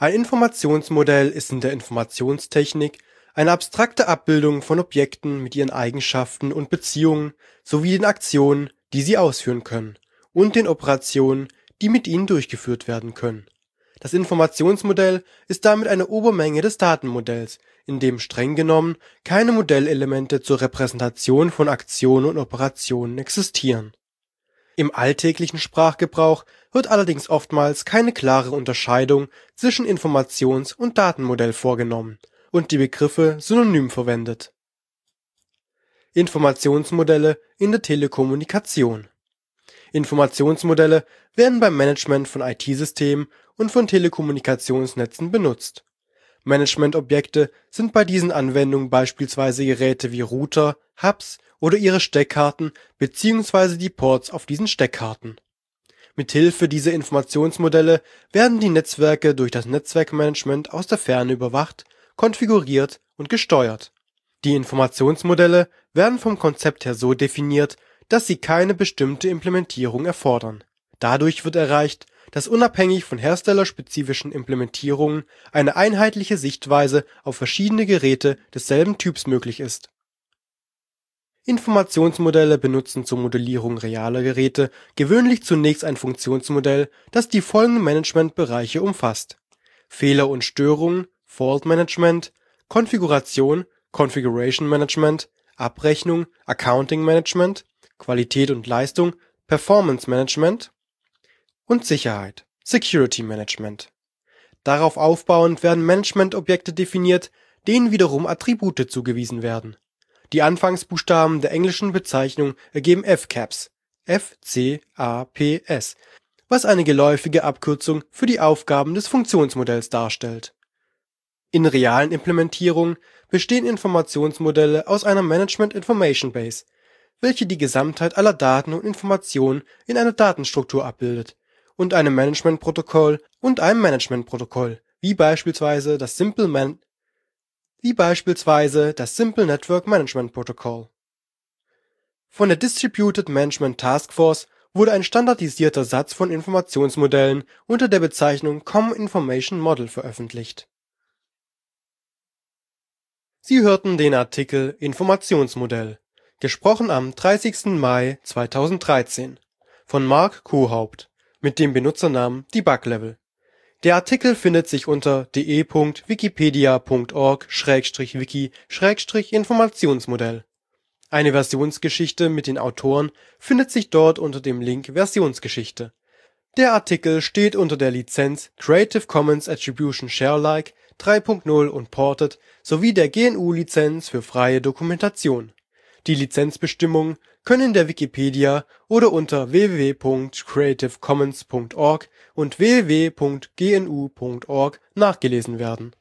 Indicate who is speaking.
Speaker 1: Ein Informationsmodell ist in der Informationstechnik eine abstrakte Abbildung von Objekten mit ihren Eigenschaften und Beziehungen sowie den Aktionen, die sie ausführen können, und den Operationen, die mit ihnen durchgeführt werden können. Das Informationsmodell ist damit eine Obermenge des Datenmodells, in dem streng genommen keine Modellelemente zur Repräsentation von Aktionen und Operationen existieren im alltäglichen Sprachgebrauch wird allerdings oftmals keine klare Unterscheidung zwischen Informations und Datenmodell vorgenommen und die Begriffe synonym verwendet. Informationsmodelle in der Telekommunikation Informationsmodelle werden beim Management von IT-Systemen und von Telekommunikationsnetzen benutzt Management-Objekte sind bei diesen Anwendungen beispielsweise Geräte wie Router, Hubs oder ihre Steckkarten bzw. die Ports auf diesen Steckkarten. Mithilfe dieser Informationsmodelle werden die Netzwerke durch das Netzwerkmanagement aus der Ferne überwacht, konfiguriert und gesteuert. Die Informationsmodelle werden vom Konzept her so definiert, dass sie keine bestimmte Implementierung erfordern. Dadurch wird erreicht, das unabhängig von herstellerspezifischen Implementierungen eine einheitliche Sichtweise auf verschiedene Geräte desselben Typs möglich ist. Informationsmodelle benutzen zur Modellierung realer Geräte gewöhnlich zunächst ein Funktionsmodell, das die folgenden Managementbereiche umfasst: Fehler und Störungen (Fault Management), Konfiguration (Configuration Management), Abrechnung (Accounting Management), Qualität und Leistung (Performance Management und Sicherheit Security Management. Darauf aufbauend werden Management-Objekte definiert, denen wiederum Attribute zugewiesen werden. Die Anfangsbuchstaben der englischen Bezeichnung ergeben FCAPS, F-C-A-P-S, was eine geläufige Abkürzung für die Aufgaben des Funktionsmodells darstellt. In realen Implementierungen bestehen Informationsmodelle aus einer Management Information Base, welche die Gesamtheit aller Daten und Informationen in einer Datenstruktur abbildet und einem Managementprotokoll und einem Managementprotokoll, wie beispielsweise das Simple Man wie beispielsweise das Simple Network Management Protocol. Von der Distributed Management Task Force wurde ein standardisierter Satz von Informationsmodellen unter der Bezeichnung Common Information Model veröffentlicht. Sie hörten den Artikel Informationsmodell, gesprochen am 30. Mai 2013 von Mark Kohaupt mit dem Benutzernamen DebugLevel. Der Artikel findet sich unter de.wikipedia.org/wiki/Informationsmodell. Eine Versionsgeschichte mit den Autoren findet sich dort unter dem Link Versionsgeschichte. Der Artikel steht unter der Lizenz Creative Commons Attribution Share Alike 3.0 und Ported sowie der GNU Lizenz für freie Dokumentation die Lizenzbestimmungen können in der Wikipedia oder unter www.creativecommons.org und www.gnu.org nachgelesen werden